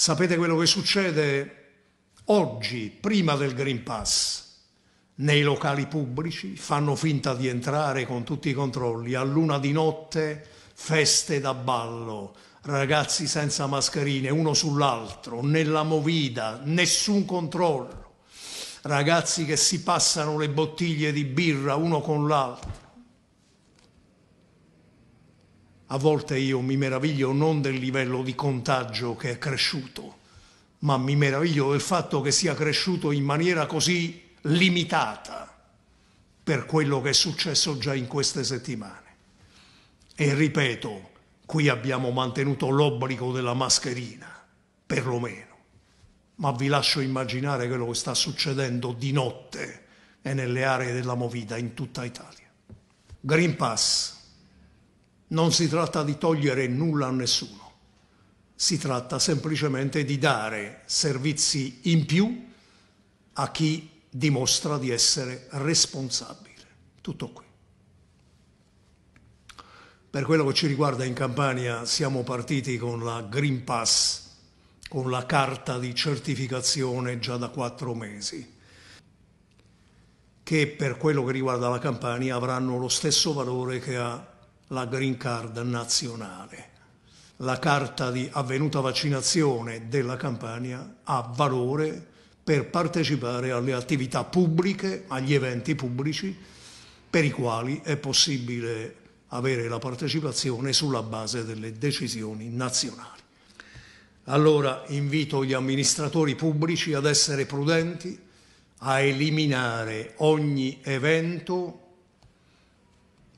Sapete quello che succede oggi, prima del Green Pass? Nei locali pubblici fanno finta di entrare con tutti i controlli, a luna di notte feste da ballo, ragazzi senza mascherine uno sull'altro, nella movida, nessun controllo, ragazzi che si passano le bottiglie di birra uno con l'altro. A volte io mi meraviglio non del livello di contagio che è cresciuto, ma mi meraviglio del fatto che sia cresciuto in maniera così limitata per quello che è successo già in queste settimane. E ripeto, qui abbiamo mantenuto l'obbligo della mascherina, perlomeno. Ma vi lascio immaginare quello che sta succedendo di notte e nelle aree della Movida in tutta Italia. Green Pass non si tratta di togliere nulla a nessuno, si tratta semplicemente di dare servizi in più a chi dimostra di essere responsabile. Tutto qui. Per quello che ci riguarda in Campania siamo partiti con la Green Pass, con la carta di certificazione già da quattro mesi, che per quello che riguarda la Campania avranno lo stesso valore che ha la green card nazionale. La carta di avvenuta vaccinazione della Campania ha valore per partecipare alle attività pubbliche, agli eventi pubblici, per i quali è possibile avere la partecipazione sulla base delle decisioni nazionali. Allora invito gli amministratori pubblici ad essere prudenti, a eliminare ogni evento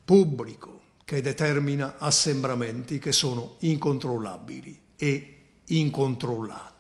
pubblico che determina assembramenti che sono incontrollabili e incontrollati.